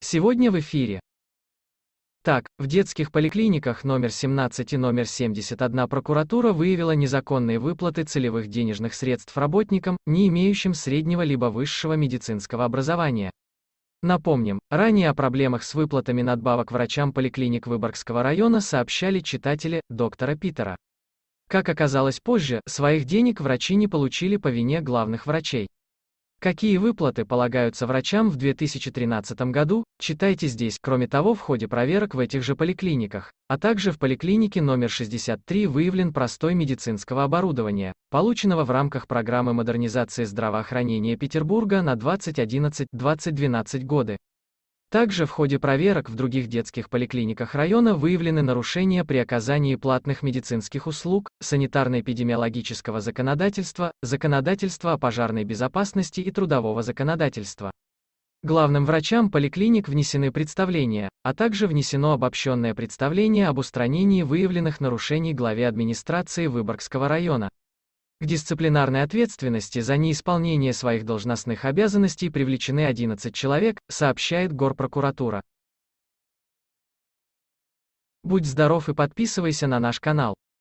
Сегодня в эфире. Так, в детских поликлиниках номер 17 и номер 71 прокуратура выявила незаконные выплаты целевых денежных средств работникам, не имеющим среднего либо высшего медицинского образования. Напомним, ранее о проблемах с выплатами надбавок врачам поликлиник Выборгского района сообщали читатели доктора Питера. Как оказалось позже, своих денег врачи не получили по вине главных врачей. Какие выплаты полагаются врачам в 2013 году, читайте здесь. Кроме того, в ходе проверок в этих же поликлиниках, а также в поликлинике номер 63 выявлен простой медицинского оборудования, полученного в рамках программы модернизации здравоохранения Петербурга на 2011-2012 годы. Также в ходе проверок в других детских поликлиниках района выявлены нарушения при оказании платных медицинских услуг, санитарно-эпидемиологического законодательства, законодательства о пожарной безопасности и трудового законодательства. Главным врачам поликлиник внесены представления, а также внесено обобщенное представление об устранении выявленных нарушений главе администрации Выборгского района. К дисциплинарной ответственности за неисполнение своих должностных обязанностей привлечены 11 человек, сообщает Горпрокуратура. Будь здоров и подписывайся на наш канал.